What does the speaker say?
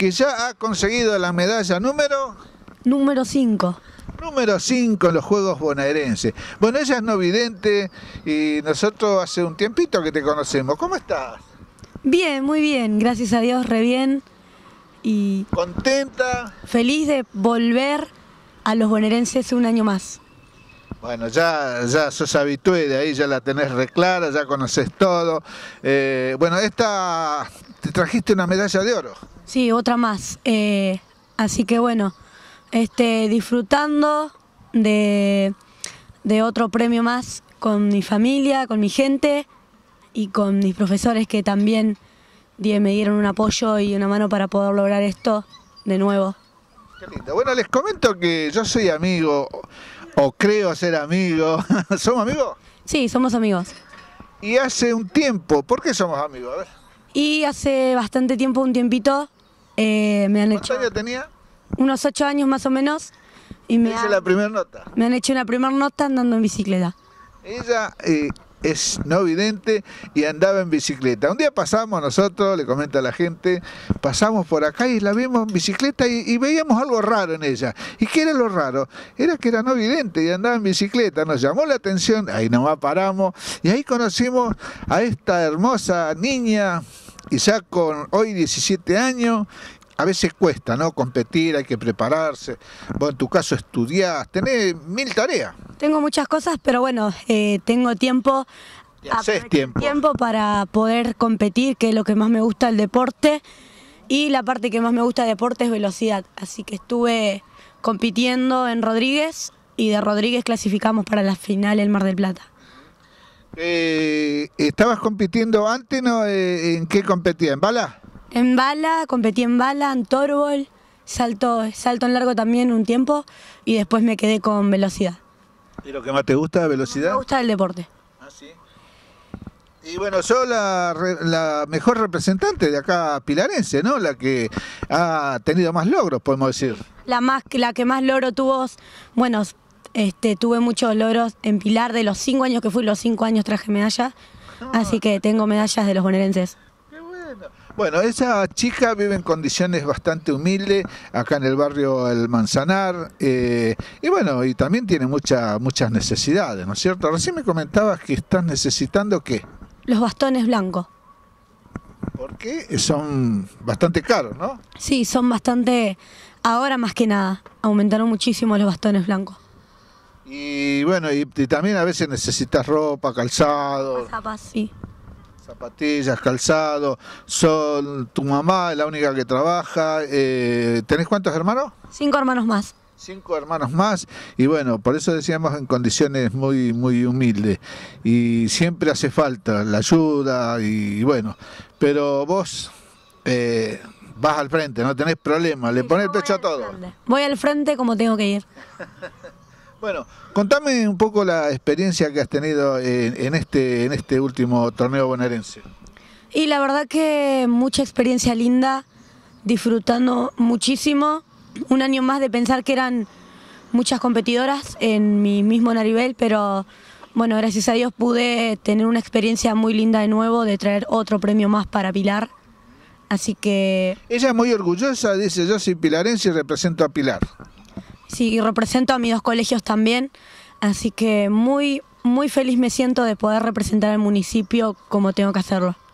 que ya ha conseguido la medalla número... Número 5. Número 5 en los Juegos Bonaerenses. Bueno, ella es Novidente y nosotros hace un tiempito que te conocemos. ¿Cómo estás? Bien, muy bien. Gracias a Dios, re bien. Y ¿Contenta? Feliz de volver a los bonaerenses un año más. Bueno, ya, ya sos habitué de ahí, ya la tenés reclara, ya conoces todo. Eh, bueno, esta, te trajiste una medalla de oro. Sí, otra más. Eh, así que bueno, este, disfrutando de, de otro premio más con mi familia, con mi gente y con mis profesores que también me dieron un apoyo y una mano para poder lograr esto de nuevo. Bueno, les comento que yo soy amigo, o creo ser amigo. ¿Somos amigos? Sí, somos amigos. Y hace un tiempo, ¿por qué somos amigos? Y hace bastante tiempo, un tiempito, eh, me han hecho años tenía? Unos ocho años más o menos. Y me Hice la primera nota. Me han hecho una primera nota andando en bicicleta. Ella eh, es no vidente y andaba en bicicleta. Un día pasamos nosotros, le comenta a la gente, pasamos por acá y la vimos en bicicleta y, veíamos algo raro en ella. ¿Y qué era lo raro? Era que era no vidente y andaba en bicicleta. Nos llamó la atención, ahí nos paramos y ahí conocimos a esta hermosa niña y con hoy 17 años, a veces cuesta, ¿no? Competir, hay que prepararse. Vos en tu caso estudiás, tenés mil tareas. Tengo muchas cosas, pero bueno, eh, tengo tiempo. tiempo. para poder competir, que es lo que más me gusta el deporte. Y la parte que más me gusta de deporte es velocidad. Así que estuve compitiendo en Rodríguez y de Rodríguez clasificamos para la final el Mar del Plata. Eh, ¿Estabas compitiendo antes? ¿no? Eh, ¿En qué competía? ¿En bala? En bala, competí en bala, en torbol, salto, salto en largo también un tiempo y después me quedé con velocidad. ¿Y lo que más te gusta, velocidad? Me gusta el deporte. Ah, sí. Y bueno, yo la, la, mejor representante de acá pilarense, ¿no? La que ha tenido más logros, podemos decir. La, más, la que más logro tuvo, bueno, este, tuve muchos logros en Pilar, de los cinco años que fui, los cinco años traje medallas, ah. así que tengo medallas de los bonaerenses. bueno. esa chica vive en condiciones bastante humildes, acá en el barrio El Manzanar, eh, y bueno, y también tiene mucha, muchas necesidades, ¿no es cierto? Recién me comentabas que estás necesitando qué? Los bastones blancos. ¿Por qué? son bastante caros, ¿no? Sí, son bastante, ahora más que nada, aumentaron muchísimo los bastones blancos. Y bueno, y, también a veces necesitas ropa, calzado. Zapatillas, calzado, son tu mamá es la única que trabaja. Eh, ¿Tenés cuántos hermanos? Cinco hermanos más cinco hermanos más y bueno, por eso decíamos en condiciones muy muy humildes y siempre hace falta la ayuda y, bueno, pero vos eh, vas al frente, no tenés problema, le pones el pecho a todo. Voy al frente como tengo que ir. Bueno, contame un poco la experiencia que has tenido en, este, en este último torneo bonaerense. Y la verdad que mucha experiencia linda, disfrutando muchísimo. Un año más de pensar que eran muchas competidoras en mi mismo Naribel, pero bueno, gracias a Dios pude tener una experiencia muy linda de nuevo de traer otro premio más para Pilar. Así que... Ella es muy orgullosa, dice yo soy pilarense y represento a Pilar. Sí, y represento a mis dos colegios también, así que muy, muy feliz me siento de poder representar al municipio como tengo que hacerlo.